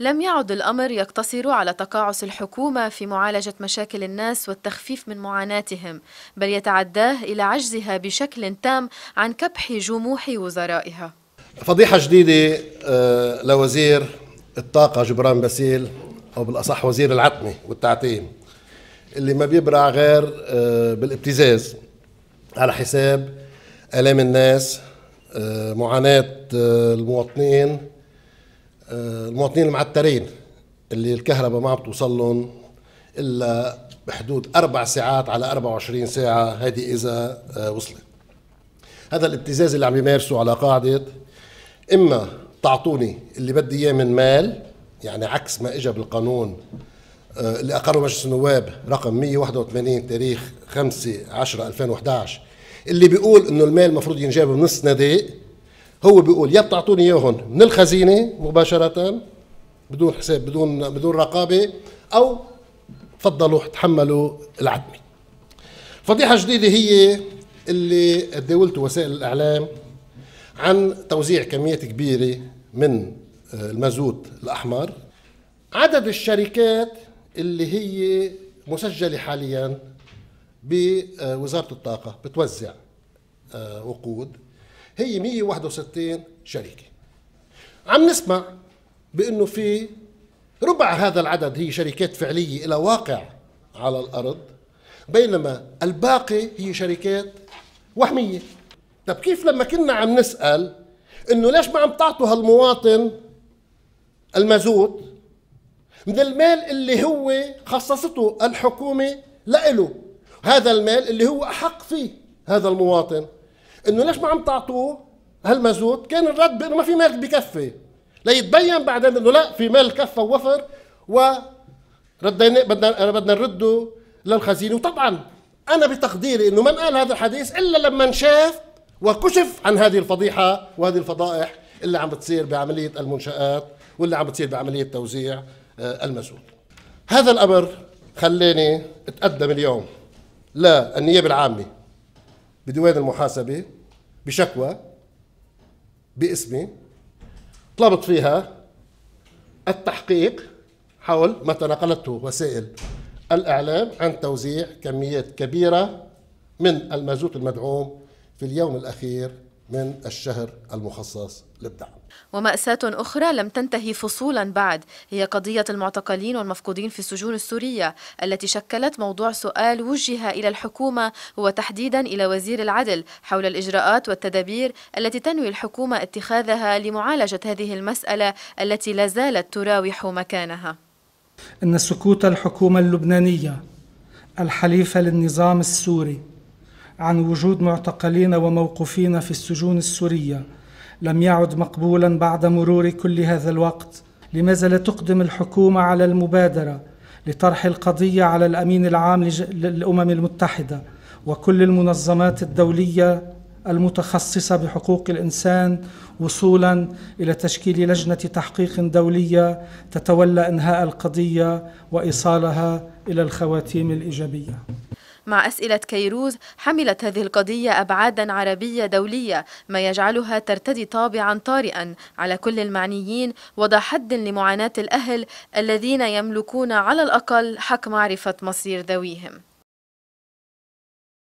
لم يعد الأمر يقتصر على تقاعس الحكومة في معالجة مشاكل الناس والتخفيف من معاناتهم بل يتعداه إلى عجزها بشكل تام عن كبح جموح وزرائها فضيحة جديدة آه، لوزير الطاقة جبران باسيل أو بالأصح وزير العتمة والتعتيم اللي ما بيبرع غير آه، بالابتزاز على حساب آلام الناس آه، معاناة المواطنين المواطنين المعترين اللي الكهرباء ما بتوصل لهم الا بحدود اربع ساعات على 24 ساعه هذه اذا آه، وصلت هذا الابتزاز اللي عم يمارسوا على قاعده اما تعطوني اللي بدي اياه من مال يعني عكس ما اجى بالقانون آه، اللي اقره مجلس النواب رقم 181 تاريخ 5 10 2011 اللي بيقول انه المال المفروض ينجاب من الصناديق هو بيقول يا بتعطوني اياهم من الخزينه مباشره بدون حساب بدون بدون رقابه او تفضلوا تحملوا العتمه. فضيحه جديده هي اللي تداولته إيه وسائل الاعلام عن توزيع كميات كبيره من آه، المازوت الاحمر عدد الشركات اللي هي مسجله حاليا بوزاره آه، الطاقه بتوزع آه، وقود هي 161 شركه عم نسمع بانه في ربع هذا العدد هي شركات فعليه الى واقع على الارض بينما الباقي هي شركات وهميه طب كيف لما كنا عم نسال انه ليش ما عم تعطوا هالمواطن المازوت من المال اللي هو خصصته الحكومه لإله هذا المال اللي هو احق فيه هذا المواطن انه ليش ما عم تعطوه هالمازوت كان الرد بانه ما في مال بكفي ليتبين بعدين انه لا في مال كفى ووفر و ردينا بدنا بدنا نرده للخزينه وطبعا انا بتقديري انه من قال هذا الحديث الا لما شاف وكشف عن هذه الفضيحه وهذه الفضائح اللي عم بتصير بعمليه المنشات واللي عم بتصير بعمليه توزيع آه، المازوت. هذا الامر خلاني اتقدم اليوم للنيابه العامه بديوان المحاسبة بشكوى باسمي طلبت فيها التحقيق حول ما تناقلته وسائل الإعلام عن توزيع كميات كبيرة من المازوت المدعوم في اليوم الأخير من الشهر المخصص للدعم ومأساة أخرى لم تنتهي فصولا بعد هي قضية المعتقلين والمفقودين في السجون السورية التي شكلت موضوع سؤال وجه إلى الحكومة وتحديدا إلى وزير العدل حول الإجراءات والتدابير التي تنوي الحكومة اتخاذها لمعالجة هذه المسألة التي لا زالت تراوح مكانها إن سكوت الحكومة اللبنانية الحليفة للنظام السوري عن وجود معتقلين وموقوفين في السجون السوريه لم يعد مقبولا بعد مرور كل هذا الوقت لماذا لا تقدم الحكومه على المبادره لطرح القضيه على الامين العام للامم المتحده وكل المنظمات الدوليه المتخصصه بحقوق الانسان وصولا الى تشكيل لجنه تحقيق دوليه تتولى انهاء القضيه وايصالها الى الخواتيم الايجابيه مع أسئلة كيروز حملت هذه القضية أبعادا عربية دولية ما يجعلها ترتدي طابعا طارئا على كل المعنيين وضع حد لمعاناة الأهل الذين يملكون على الأقل حق معرفة مصير ذويهم